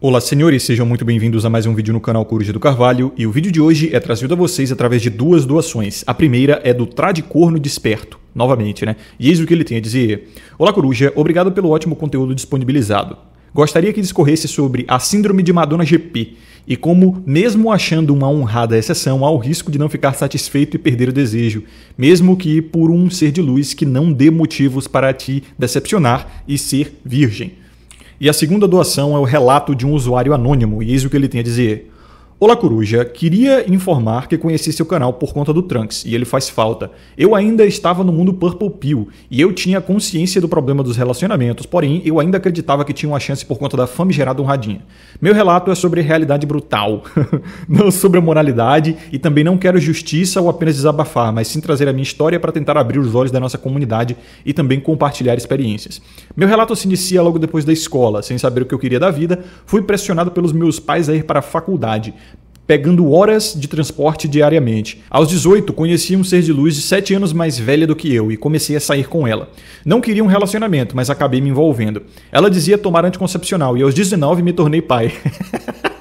Olá senhores, sejam muito bem-vindos a mais um vídeo no canal Coruja do Carvalho e o vídeo de hoje é trazido a vocês através de duas doações. A primeira é do Tradicorno Desperto, novamente, né? E eis o que ele tem a dizer. Olá Coruja, obrigado pelo ótimo conteúdo disponibilizado. Gostaria que discorresse sobre a Síndrome de Madonna GP e como, mesmo achando uma honrada exceção, há o risco de não ficar satisfeito e perder o desejo, mesmo que por um ser de luz que não dê motivos para te decepcionar e ser virgem. E a segunda doação é o relato de um usuário anônimo, e eis o que ele tem a dizer. Olá Coruja, queria informar que conheci seu canal por conta do Trunks e ele faz falta. Eu ainda estava no mundo Purple Pill e eu tinha consciência do problema dos relacionamentos, porém eu ainda acreditava que tinha uma chance por conta da fama gerada um radinha. Meu relato é sobre realidade brutal, não sobre a moralidade e também não quero justiça ou apenas desabafar, mas sim trazer a minha história para tentar abrir os olhos da nossa comunidade e também compartilhar experiências. Meu relato se inicia logo depois da escola, sem saber o que eu queria da vida, fui pressionado pelos meus pais a ir para a faculdade pegando horas de transporte diariamente. Aos 18, conheci um ser de luz de 7 anos mais velha do que eu e comecei a sair com ela. Não queria um relacionamento, mas acabei me envolvendo. Ela dizia tomar anticoncepcional e aos 19 me tornei pai.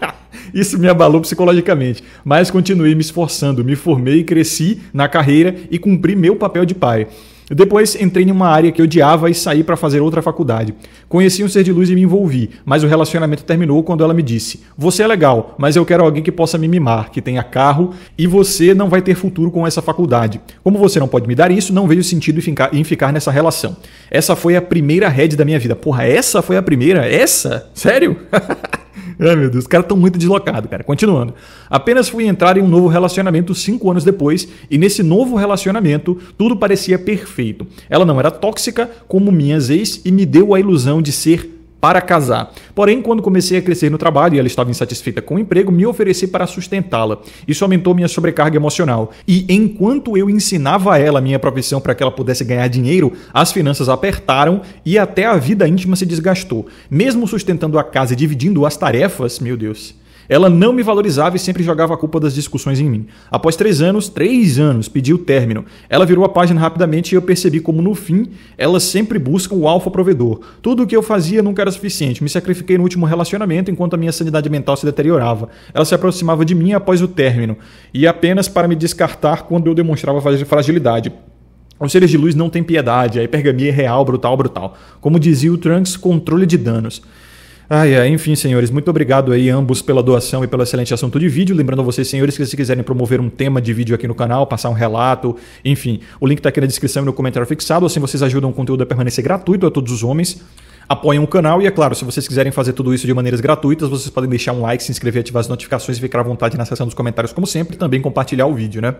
Isso me abalou psicologicamente, mas continuei me esforçando, me formei, e cresci na carreira e cumpri meu papel de pai. Depois entrei em uma área que odiava e saí para fazer outra faculdade. Conheci um ser de luz e me envolvi, mas o relacionamento terminou quando ela me disse: Você é legal, mas eu quero alguém que possa me mimar, que tenha carro e você não vai ter futuro com essa faculdade. Como você não pode me dar isso, não vejo sentido em ficar, nessa relação. Essa foi a primeira head da minha vida. Porra, essa foi a primeira? Essa? Sério? Ai, meu Deus, os caras estão muito deslocados, cara. Continuando. Apenas fui entrar em um novo relacionamento cinco anos depois, e nesse novo relacionamento, tudo parecia perfeito. Ela não era tóxica como minhas ex e me deu a ilusão de ser para casar. Porém, quando comecei a crescer no trabalho e ela estava insatisfeita com o emprego, me ofereci para sustentá-la. Isso aumentou minha sobrecarga emocional. E enquanto eu ensinava a ela minha profissão para que ela pudesse ganhar dinheiro, as finanças apertaram e até a vida íntima se desgastou. Mesmo sustentando a casa e dividindo as tarefas, meu Deus. Ela não me valorizava e sempre jogava a culpa das discussões em mim. Após três anos, três anos, pedi o término. Ela virou a página rapidamente e eu percebi como, no fim, ela sempre busca o alfa provedor. Tudo o que eu fazia nunca era suficiente. Me sacrifiquei no último relacionamento enquanto a minha sanidade mental se deteriorava. Ela se aproximava de mim após o término e apenas para me descartar quando eu demonstrava fragilidade. Os seres de luz não têm piedade, a hipergamia é real, brutal, brutal. Como dizia o Trunks, controle de danos. Ai, ah, é. enfim, senhores, muito obrigado aí ambos pela doação e pelo excelente assunto de vídeo. Lembrando a vocês, senhores, que se quiserem promover um tema de vídeo aqui no canal, passar um relato, enfim, o link está aqui na descrição e no comentário fixado. Assim vocês ajudam o conteúdo a permanecer gratuito a todos os homens. apoiam o canal e, é claro, se vocês quiserem fazer tudo isso de maneiras gratuitas, vocês podem deixar um like, se inscrever, ativar as notificações e ficar à vontade na seção dos comentários, como sempre, e também compartilhar o vídeo, né?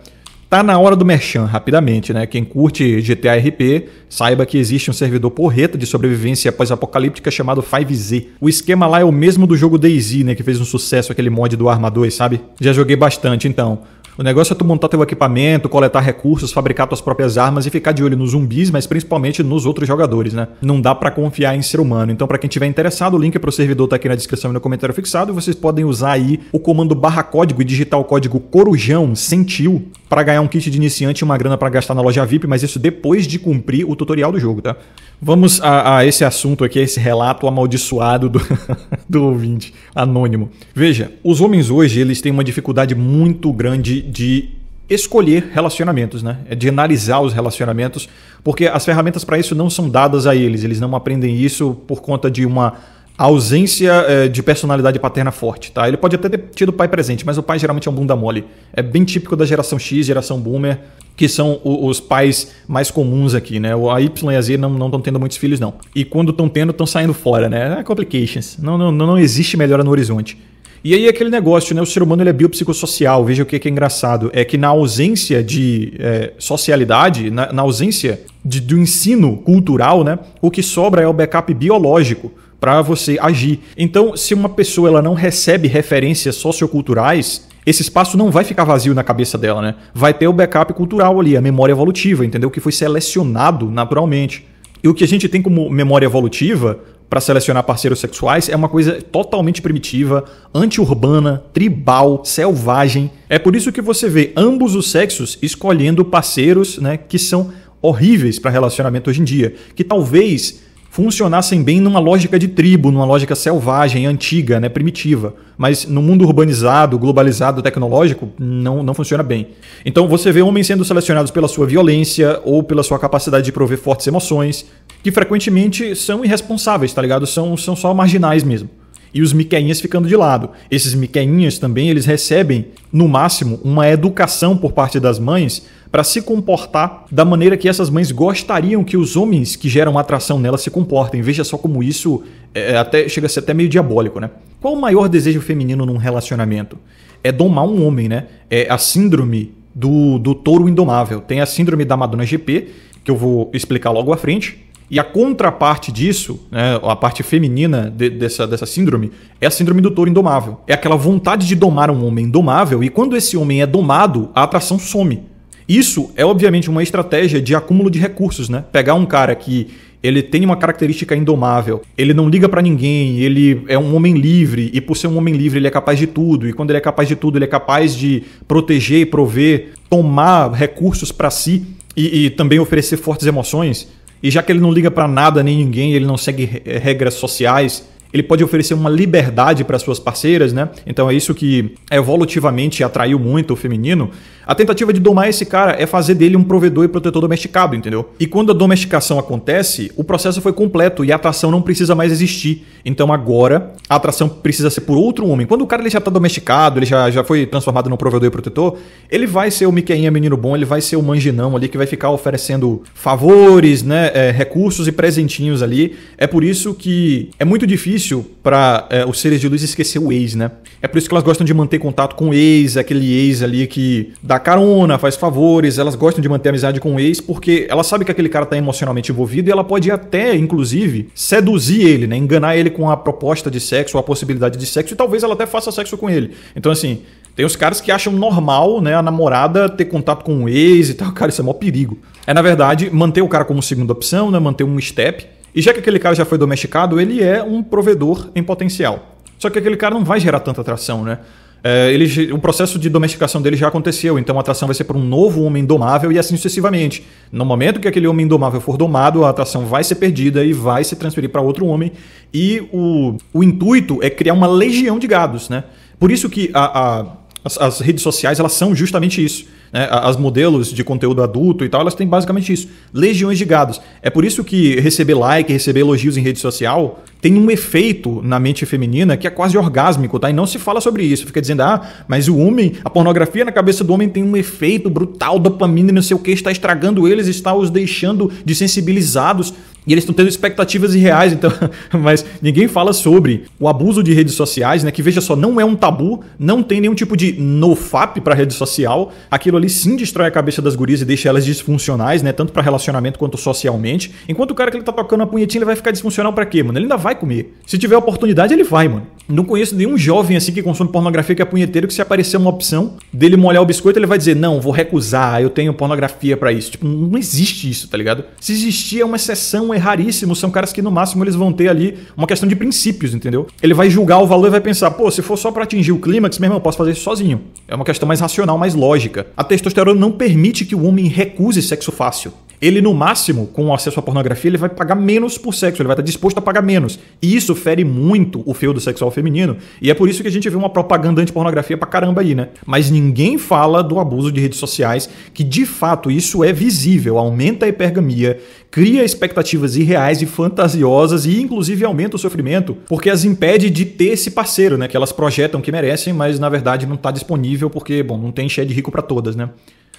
Tá na hora do merchan, rapidamente, né? Quem curte GTA RP, saiba que existe um servidor porreta de sobrevivência pós-apocalíptica chamado 5Z. O esquema lá é o mesmo do jogo DayZ, né? Que fez um sucesso aquele mod do Arma 2, sabe? Já joguei bastante, então. O negócio é tu montar teu equipamento, coletar recursos, fabricar tuas próprias armas e ficar de olho nos zumbis, mas principalmente nos outros jogadores, né? Não dá para confiar em ser humano. Então, para quem tiver interessado, o link pro servidor tá aqui na descrição e no comentário fixado. Vocês podem usar aí o comando barra código e digitar o código corujão sentiu para ganhar um kit de iniciante e uma grana para gastar na loja VIP, mas isso depois de cumprir o tutorial do jogo, tá? Vamos a, a esse assunto aqui, a esse relato amaldiçoado do, do ouvinte anônimo. Veja, os homens hoje eles têm uma dificuldade muito grande de escolher relacionamentos, né? É de analisar os relacionamentos, porque as ferramentas para isso não são dadas a eles, eles não aprendem isso por conta de uma a ausência é, de personalidade paterna forte, tá? Ele pode até ter tido o pai presente, mas o pai geralmente é um bunda mole. É bem típico da geração X, geração boomer, que são o, os pais mais comuns aqui, né? O a Y e a Z não estão tendo muitos filhos, não. E quando estão tendo, estão saindo fora, né? É complications. Não, não, não existe melhora no horizonte. E aí aquele negócio, né? O ser humano ele é biopsicossocial. Veja o que, é, que é engraçado. É que na ausência de é, socialidade, na, na ausência de, do ensino cultural, né? O que sobra é o backup biológico para você agir. Então, se uma pessoa ela não recebe referências socioculturais, esse espaço não vai ficar vazio na cabeça dela, né? Vai ter o backup cultural ali, a memória evolutiva, entendeu? Que foi selecionado naturalmente. E o que a gente tem como memória evolutiva para selecionar parceiros sexuais é uma coisa totalmente primitiva, anti-urbana, tribal, selvagem. É por isso que você vê ambos os sexos escolhendo parceiros, né, que são horríveis para relacionamento hoje em dia, que talvez funcionassem bem numa lógica de tribo, numa lógica selvagem, antiga, né, primitiva. Mas no mundo urbanizado, globalizado, tecnológico, não, não funciona bem. Então você vê homens sendo selecionados pela sua violência ou pela sua capacidade de prover fortes emoções, que frequentemente são irresponsáveis, tá ligado? São, são só marginais mesmo. E os miqueinhas ficando de lado. Esses miqueinhas também, eles recebem, no máximo, uma educação por parte das mães para se comportar da maneira que essas mães gostariam que os homens que geram atração nela se comportem. Veja só como isso é, é até chega a ser até meio diabólico, né? Qual o maior desejo feminino num relacionamento? É domar um homem, né? É a síndrome do, do touro indomável. Tem a síndrome da Madonna GP, que eu vou explicar logo à frente. E a contraparte disso, né, a parte feminina de, dessa, dessa síndrome, é a síndrome do touro indomável. É aquela vontade de domar um homem indomável. e quando esse homem é domado, a atração some. Isso é obviamente uma estratégia de acúmulo de recursos, né? Pegar um cara que ele tem uma característica indomável, ele não liga para ninguém, ele é um homem livre e por ser um homem livre ele é capaz de tudo e quando ele é capaz de tudo ele é capaz de proteger e prover, tomar recursos para si e, e também oferecer fortes emoções. E já que ele não liga para nada nem ninguém, ele não segue eh, regras sociais, ele pode oferecer uma liberdade para suas parceiras, né? Então é isso que evolutivamente atraiu muito o feminino. A tentativa de domar esse cara é fazer dele um provedor e protetor domesticado, entendeu? E quando a domesticação acontece, o processo foi completo e a atração não precisa mais existir. Então agora a atração precisa ser por outro homem. Quando o cara ele já tá domesticado, ele já, já foi transformado num provedor e protetor, ele vai ser o Miqueinha menino bom, ele vai ser o manginão ali que vai ficar oferecendo favores, né, é, recursos e presentinhos ali. É por isso que é muito difícil para é, os seres de luz esquecer o ex, né? É por isso que elas gostam de manter contato com o ex, aquele ex ali que dá dá carona, faz favores, elas gostam de manter amizade com o ex porque ela sabe que aquele cara tá emocionalmente envolvido e ela pode até, inclusive, seduzir ele, né? Enganar ele com a proposta de sexo ou a possibilidade de sexo e talvez ela até faça sexo com ele. Então, assim, tem os caras que acham normal, né, a namorada ter contato com o ex e tal. Cara, isso é mó perigo. É, na verdade, manter o cara como segunda opção, né? Manter um step. E já que aquele cara já foi domesticado, ele é um provedor em potencial. Só que aquele cara não vai gerar tanta atração, né? é, ele, o processo de domesticação dele já aconteceu, então a atração vai ser para um novo homem domável e assim sucessivamente. No momento que aquele homem domável for domado, a atração vai ser perdida e vai se transferir para outro homem. E o, o intuito é criar uma legião de gados, né? Por isso que a, a as, as, redes sociais elas são justamente isso. Né? As modelos de conteúdo adulto e tal, elas têm basicamente isso. Legiões de gados. É por isso que receber like, receber elogios em rede social tem um efeito na mente feminina que é quase orgásmico, tá? E não se fala sobre isso. Fica dizendo, ah, mas o homem, a pornografia na cabeça do homem tem um efeito brutal, dopamina e não sei o que, está estragando eles, está os deixando desensibilizados. E eles estão tendo expectativas irreais, então, mas ninguém fala sobre o abuso de redes sociais, né? Que veja só, não é um tabu, não tem nenhum tipo de nofap para rede social. Aquilo ali sim destrói a cabeça das gurias e deixa elas disfuncionais, né? Tanto para relacionamento quanto socialmente. Enquanto o cara que ele tá tocando a punhetinha, ele vai ficar disfuncional para quê, mano? Ele ainda vai comer. Se tiver oportunidade, ele vai, mano. Não conheço nenhum jovem assim que consome pornografia que é punheteiro que se aparecer uma opção dele molhar o biscoito, ele vai dizer: "Não, vou recusar, eu tenho pornografia para isso". Tipo, não existe isso, tá ligado? Se existir é uma exceção, é raríssimo, são caras que no máximo eles vão ter ali uma questão de princípios, entendeu? Ele vai julgar o valor e vai pensar: "Pô, se for só para atingir o clímax, meu irmão, eu posso fazer isso sozinho". É uma questão mais racional, mais lógica. A testosterona não permite que o homem recuse sexo fácil ele no máximo, com acesso à pornografia, ele vai pagar menos por sexo, ele vai estar disposto a pagar menos. E isso fere muito o feudo sexual feminino, e é por isso que a gente vê uma propaganda anti-pornografia pra caramba aí, né? Mas ninguém fala do abuso de redes sociais, que de fato isso é visível, aumenta a hipergamia, cria expectativas irreais e fantasiosas e inclusive aumenta o sofrimento, porque as impede de ter esse parceiro, né? Que elas projetam que merecem, mas na verdade não está disponível porque, bom, não tem cheia de rico para todas, né?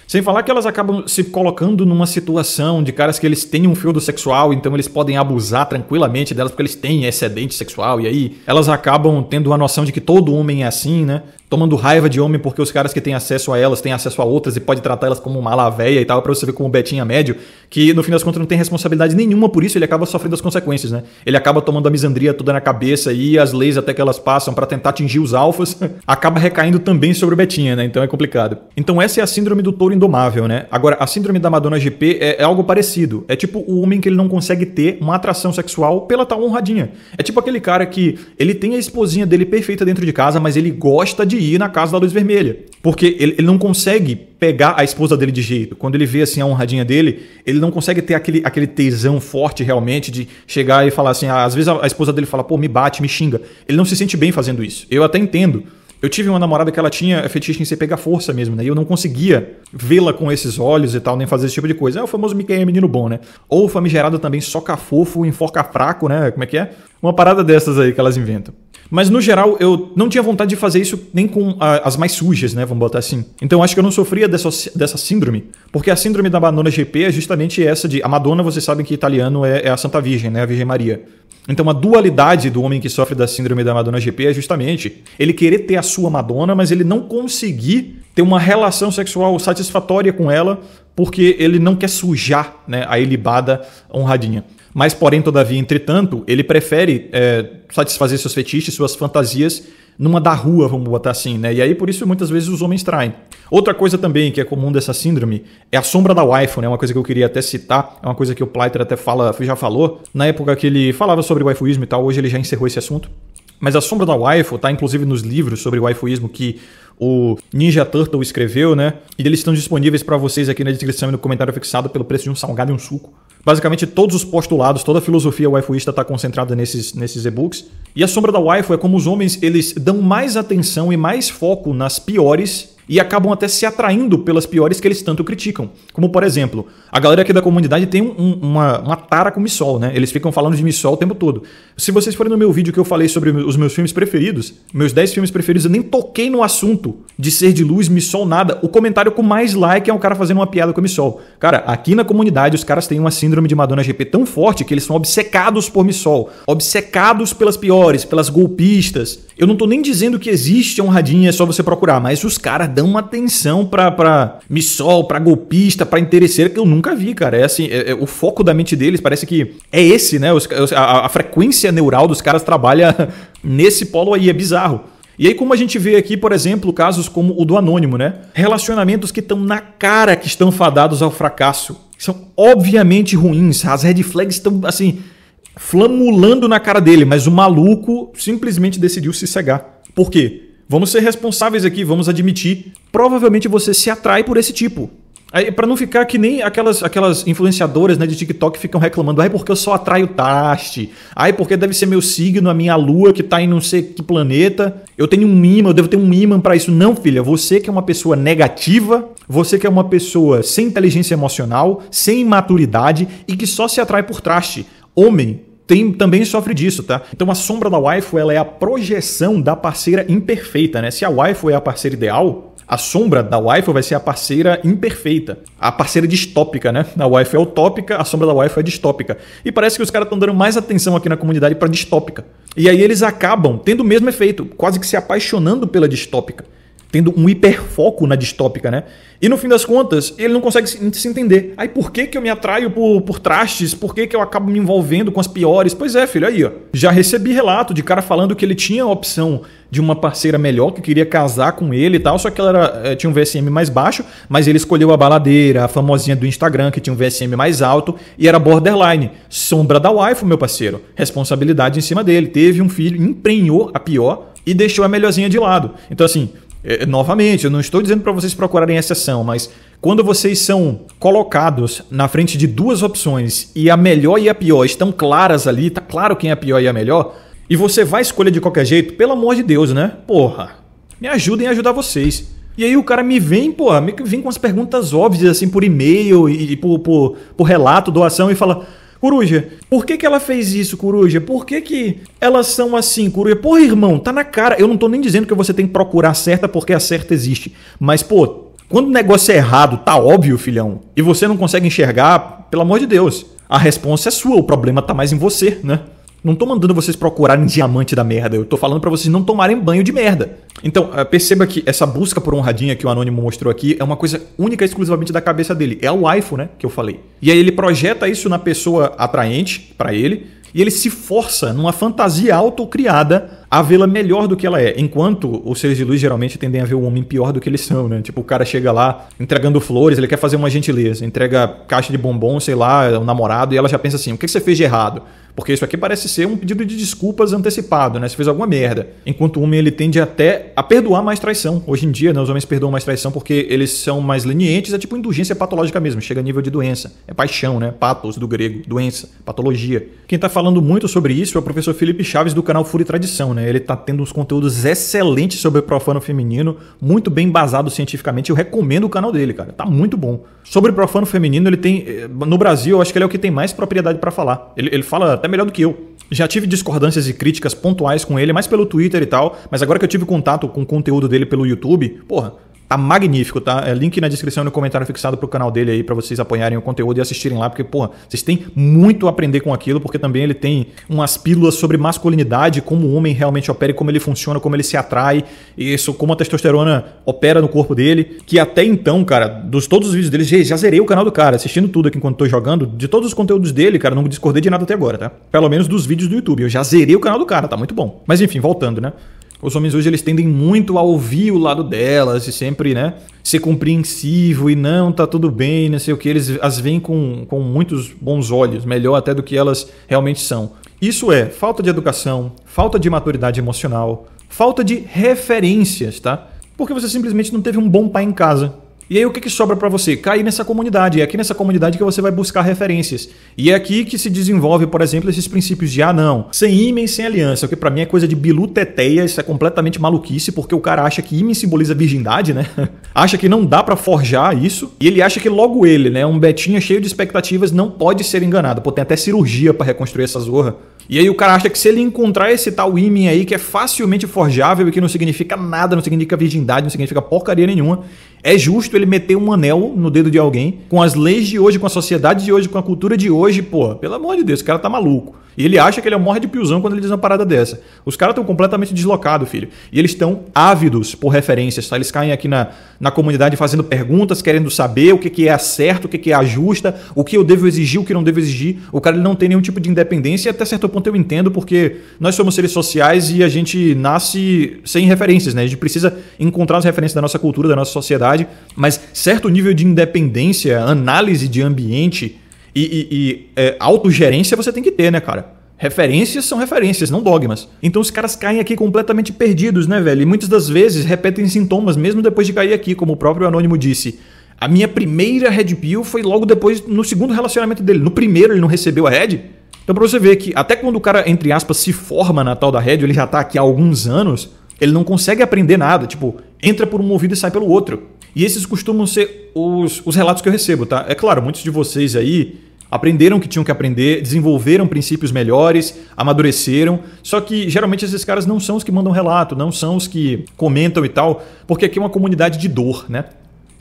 Sem falar que elas acabam se colocando numa situação de caras que eles têm um feudo sexual, então eles podem abusar tranquilamente delas porque eles têm excedente sexual, e aí elas acabam tendo a noção de que todo homem é assim, né? tomando raiva de homem porque os caras que têm acesso a elas têm acesso a outras e pode tratar elas como uma alavéia e tal, para você ver como o Betinha é médio, que no fim das contas não tem responsabilidade nenhuma por isso, ele acaba sofrendo as consequências, né? Ele acaba tomando a misandria toda na cabeça e as leis até que elas passam para tentar atingir os alfas, acaba recaindo também sobre o Betinha, né? Então é complicado. Então essa é a síndrome do touro indomável, né? Agora, a síndrome da Madonna GP é, é algo parecido. É tipo o homem que ele não consegue ter uma atração sexual pela tal honradinha. É tipo aquele cara que ele tem a esposinha dele perfeita dentro de casa, mas ele gosta de ir na casa da luz vermelha. Porque ele, ele, não consegue pegar a esposa dele de jeito. Quando ele vê assim a honradinha dele, ele não consegue ter aquele, aquele tesão forte realmente de chegar e falar assim. Ah, às vezes a, a esposa dele fala, pô, me bate, me xinga. Ele não se sente bem fazendo isso. Eu até entendo. Eu tive uma namorada que ela tinha fetiche em ser pegar força mesmo, né? E eu não conseguia vê-la com esses olhos e tal, nem fazer esse tipo de coisa. É o famoso Miquel é menino bom, né? Ou famigerado também soca fofo, enforca fraco, né? Como é que é? Uma parada dessas aí que elas inventam. Mas no geral, eu não tinha vontade de fazer isso nem com a, as mais sujas, né? Vamos botar assim. Então acho que eu não sofria dessa, dessa síndrome. Porque a síndrome da Madonna GP é justamente essa de. A Madonna, vocês sabem que italiano é, é a Santa Virgem, né? A Virgem Maria. Então a dualidade do homem que sofre da síndrome da Madonna GP é justamente ele querer ter a sua Madonna, mas ele não conseguir ter uma relação sexual satisfatória com ela porque ele não quer sujar né, a ilibada honradinha. Mas, porém, todavia, entretanto, ele prefere é, satisfazer seus fetiches, suas fantasias numa da rua, vamos botar assim, né? E aí por isso muitas vezes os homens traem. Outra coisa também que é comum dessa síndrome é a sombra da waifu, né? Uma coisa que eu queria até citar, é uma coisa que o Pleiter até fala, já falou, na época que ele falava sobre waifuísmo e tal, hoje ele já encerrou esse assunto. Mas a sombra da waifu tá inclusive nos livros sobre waifuísmo que o Ninja Turtle escreveu, né? E eles estão disponíveis para vocês aqui na descrição e no comentário fixado pelo preço de um salgado e um suco. Basicamente, todos os postulados, toda a filosofia waifuísta está concentrada nesses, nesses e-books. E a sombra da waifu é como os homens eles dão mais atenção e mais foco nas piores e acabam até se atraindo pelas piores que eles tanto criticam. Como, por exemplo, a galera aqui da comunidade tem um, uma, uma tara com Missol, né? Eles ficam falando de Missol o tempo todo. Se vocês forem no meu vídeo que eu falei sobre os meus filmes preferidos, meus 10 filmes preferidos, eu nem toquei no assunto de ser de luz, Missol, nada. O comentário com mais like é um cara fazendo uma piada com Missol. Cara, aqui na comunidade os caras têm uma síndrome de Madonna GP tão forte que eles são obcecados por Missol, obcecados pelas piores, pelas golpistas. Eu não tô nem dizendo que existe a honradinha, é só você procurar, mas os caras dão atenção pra, pra missol, pra golpista, pra interesseira que eu nunca vi, cara. É assim, é, é, o foco da mente deles parece que é esse, né? Os, a, a frequência neural dos caras trabalha nesse polo aí, é bizarro. E aí, como a gente vê aqui, por exemplo, casos como o do Anônimo, né? Relacionamentos que estão na cara que estão fadados ao fracasso. São obviamente ruins. As red flags estão, assim, flamulando na cara dele, mas o maluco simplesmente decidiu se cegar. Por quê? Vamos ser responsáveis aqui, vamos admitir. Provavelmente você se atrai por esse tipo. Aí, pra não ficar que nem aquelas, aquelas influenciadoras né, de TikTok que ficam reclamando, ai, porque eu só atraio traste, ai, porque deve ser meu signo, a minha lua que tá em não sei que planeta, eu tenho um imã, eu devo ter um imã para isso. Não, filha, você que é uma pessoa negativa, você que é uma pessoa sem inteligência emocional, sem maturidade e que só se atrai por traste. Homem, tem, também sofre disso, tá? Então a sombra da waifu ela é a projeção da parceira imperfeita, né? Se a waifu é a parceira ideal, a sombra da waifu vai ser a parceira imperfeita, a parceira distópica, né? A waifu é utópica, a sombra da waifu é distópica. E parece que os caras estão dando mais atenção aqui na comunidade para distópica. E aí eles acabam tendo o mesmo efeito, quase que se apaixonando pela distópica tendo um hiperfoco na distópica, né? E no fim das contas, ele não consegue se entender. Aí por que, que eu me atraio por, por trastes? Por que, que eu acabo me envolvendo com as piores? Pois é, filho, aí, ó. Já recebi relato de cara falando que ele tinha a opção de uma parceira melhor, que queria casar com ele e tal, só que ela era, eh, tinha um VSM mais baixo, mas ele escolheu a baladeira, a famosinha do Instagram, que tinha um VSM mais alto, e era borderline. Sombra da wife, meu parceiro. Responsabilidade em cima dele. Teve um filho, emprenhou a pior e deixou a melhorzinha de lado. Então, assim, é, novamente, eu não estou dizendo para vocês procurarem exceção, mas quando vocês são colocados na frente de duas opções e a melhor e a pior estão claras ali, tá claro quem é a pior e a melhor, e você vai escolher de qualquer jeito, pelo amor de Deus, né? Porra, me ajudem a ajudar vocês. E aí o cara me vem, porra, me vem com as perguntas óbvias, assim, por e-mail e, e por, por, por relato, doação, e fala. Coruja, por que, que ela fez isso, Coruja? Por que, que elas são assim, Coruja? Porra, irmão, tá na cara. Eu não tô nem dizendo que você tem que procurar a certa porque a certa existe. Mas, pô, quando o negócio é errado, tá óbvio, filhão, e você não consegue enxergar, pelo amor de Deus, a resposta é sua, o problema tá mais em você, né? Não tô mandando vocês procurarem diamante da merda, eu tô falando para vocês não tomarem banho de merda. Então, ah, perceba que essa busca por honradinha que o Anônimo mostrou aqui é uma coisa única e exclusivamente da cabeça dele. É o iPhone, né, que eu falei. E aí ele projeta isso na pessoa atraente para ele, e ele se força numa fantasia autocriada a vê-la melhor do que ela é. Enquanto os seres de luz geralmente tendem a ver o homem pior do que eles são, né? Tipo, o cara chega lá entregando flores, ele quer fazer uma gentileza, entrega caixa de bombom, sei lá, o um namorado, e ela já pensa assim: o que você fez de errado? Porque isso aqui parece ser um pedido de desculpas antecipado, né? Você fez alguma merda. Enquanto o homem ele tende até a perdoar mais traição. Hoje em dia, né, os homens perdoam mais traição porque eles são mais lenientes, é tipo indulgência patológica mesmo, chega a nível de doença. É paixão, né? Patos do grego, doença, patologia. Quem tá falando muito sobre isso é o professor Felipe Chaves do canal Fúria e Tradição, né? né? Ele tá tendo uns conteúdos excelentes sobre profano feminino, muito bem basado cientificamente. Eu recomendo o canal dele, cara. Tá muito bom. Sobre profano feminino, ele tem. Eh, no Brasil, eu acho que ele é o que tem mais propriedade para falar. Ele, ele fala até melhor do que eu. Já tive discordâncias e críticas pontuais com ele, mais pelo Twitter e tal, mas agora que eu tive contato com o conteúdo dele pelo YouTube, porra, Tá magnífico, tá? É, link na descrição e no comentário fixado pro canal dele aí para vocês apoiarem o conteúdo e assistirem lá, porque, pô, vocês têm muito a aprender com aquilo, porque também ele tem umas pílulas sobre masculinidade, como o homem realmente opera e como ele funciona, como ele se atrai, e isso, como a testosterona opera no corpo dele. Que até então, cara, dos todos os vídeos dele, já, já zerei o canal do cara, assistindo tudo aqui enquanto tô jogando, de todos os conteúdos dele, cara, não discordei de nada até agora, tá? Pelo menos dos vídeos do YouTube. Eu já zerei o canal do cara, tá muito bom. Mas enfim, voltando, né? os homens hoje eles tendem muito a ouvir o lado delas e sempre, né, ser compreensivo e não, tá tudo bem, não sei o que. Eles as veem com, com muitos bons olhos, melhor até do que elas realmente são. Isso é falta de educação, falta de maturidade emocional, falta de referências, tá? Porque você simplesmente não teve um bom pai em casa. E aí o que, que sobra para você? Cair nessa comunidade. É aqui nessa comunidade que você vai buscar referências. E é aqui que se desenvolve, por exemplo, esses princípios de ah não, sem ímã sem aliança, o que para mim é coisa de biluteteia. isso é completamente maluquice, porque o cara acha que ímã simboliza virgindade, né? acha que não dá para forjar isso, e ele acha que logo ele, né, um betinha cheio de expectativas, não pode ser enganado. Pô, tem até cirurgia para reconstruir essa zorra. E aí o cara acha que se ele encontrar esse tal ímã aí, que é facilmente forjável e que não significa nada, não significa virgindade, não significa porcaria nenhuma, é justo ele meter um anel no dedo de alguém com as leis de hoje, com a sociedade de hoje, com a cultura de hoje, pô. Pelo amor de Deus, o cara tá maluco. E ele acha que ele é morre de piozão quando ele diz uma parada dessa. Os caras estão completamente deslocados, filho. E eles estão ávidos por referências, tá? Eles caem aqui na, na comunidade fazendo perguntas, querendo saber o que, que é certo, o que, que é ajusta, o que eu devo exigir, o que não devo exigir. O cara ele não tem nenhum tipo de independência e até certo ponto eu entendo, porque nós somos seres sociais e a gente nasce sem referências, né? A gente precisa encontrar as referências da nossa cultura, da nossa sociedade, mas certo nível de independência, análise de ambiente e, e, e é, autogerência você tem que ter, né, cara? Referências são referências, não dogmas. Então os caras caem aqui completamente perdidos, né, velho? E muitas das vezes repetem sintomas mesmo depois de cair aqui, como o próprio Anônimo disse. A minha primeira Red Pill foi logo depois, no segundo relacionamento dele. No primeiro ele não recebeu a Red. Então pra você ver que até quando o cara, entre aspas, se forma na tal da Red, ele já tá aqui há alguns anos, ele não consegue aprender nada. Tipo, entra por um ouvido e sai pelo outro. E esses costumam ser os, os relatos que eu recebo, tá? É claro, muitos de vocês aí aprenderam o que tinham que aprender, desenvolveram princípios melhores, amadureceram. Só que geralmente esses caras não são os que mandam relato, não são os que comentam e tal, porque aqui é uma comunidade de dor, né?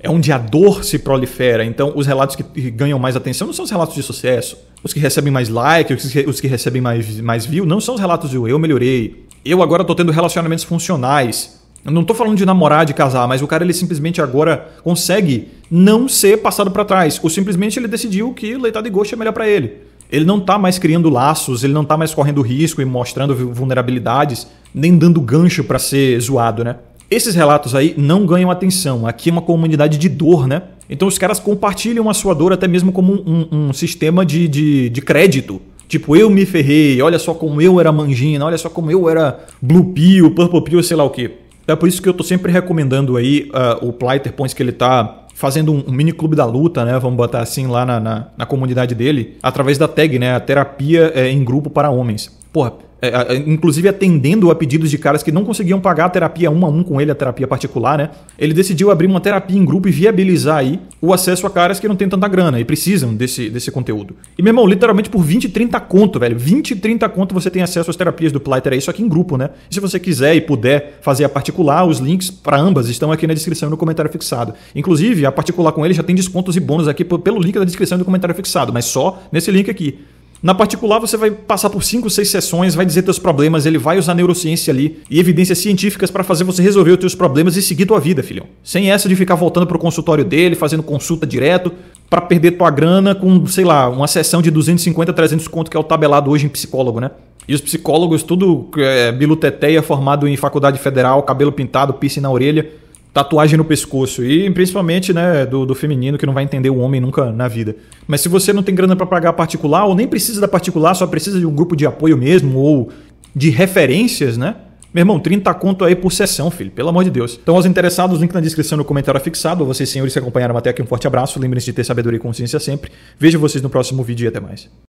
É onde a dor se prolifera. Então, os relatos que ganham mais atenção não são os relatos de sucesso. Os que recebem mais like, os que recebem mais, mais view, não são os relatos de eu melhorei, eu agora estou tendo relacionamentos funcionais. Eu não estou falando de namorar, de casar, mas o cara ele simplesmente agora consegue não ser passado para trás. Ou simplesmente ele decidiu que leitado e gosto é melhor para ele. Ele não está mais criando laços, ele não está mais correndo risco e mostrando vulnerabilidades, nem dando gancho para ser zoado, né? Esses relatos aí não ganham atenção. Aqui é uma comunidade de dor, né? Então os caras compartilham a sua dor até mesmo como um, um, sistema de, de, de crédito. Tipo, eu me ferrei, olha só como eu era manjinha, olha só como eu era blue pill, purple pill, sei lá o quê. Então é por isso que eu tô sempre recomendando aí uh, o Plighter Pons que ele tá fazendo um, um, mini clube da luta, né? Vamos botar assim lá na, na, na comunidade dele, através da tag, né? A terapia é, em grupo para homens. Porra, é, inclusive atendendo a pedidos de caras que não conseguiam pagar a terapia um a um com ele, a terapia particular, né? Ele decidiu abrir uma terapia em grupo e viabilizar aí o acesso a caras que não tem tanta grana e precisam desse, desse conteúdo. E, meu irmão, literalmente por 20, 30 conto, velho. 20, 30 conto você tem acesso às terapias do Pleiter aí, é aqui em grupo, né? E se você quiser e puder fazer a particular, os links para ambas estão aqui na descrição e no comentário fixado. Inclusive, a particular com ele já tem descontos e bônus aqui pelo link da descrição e do comentário fixado, mas só nesse link aqui. Na particular, você vai passar por 5, 6 sessões, vai dizer teus problemas, ele vai usar neurociência ali e evidências científicas para fazer você resolver os teus problemas e seguir tua vida, filhão. Sem essa de ficar voltando pro consultório dele, fazendo consulta direto, para perder tua grana com, sei lá, uma sessão de 250, 300 conto que é o tabelado hoje em psicólogo, né? E os psicólogos, tudo é, biluteteia, formado em faculdade federal, cabelo pintado, piercing na orelha tatuagem no pescoço. E principalmente, né, do, do, feminino que não vai entender o homem nunca na vida. Mas se você não tem grana para pagar particular, ou nem precisa da particular, só precisa de um grupo de apoio mesmo, ou de referências, né? Meu irmão, 30 conto aí por sessão, filho, pelo amor de Deus. Então, aos interessados, link na descrição no comentário fixado. A vocês, senhores, que acompanharam até aqui, um forte abraço. Lembrem-se de ter sabedoria e consciência sempre. Vejo vocês no próximo vídeo e até mais.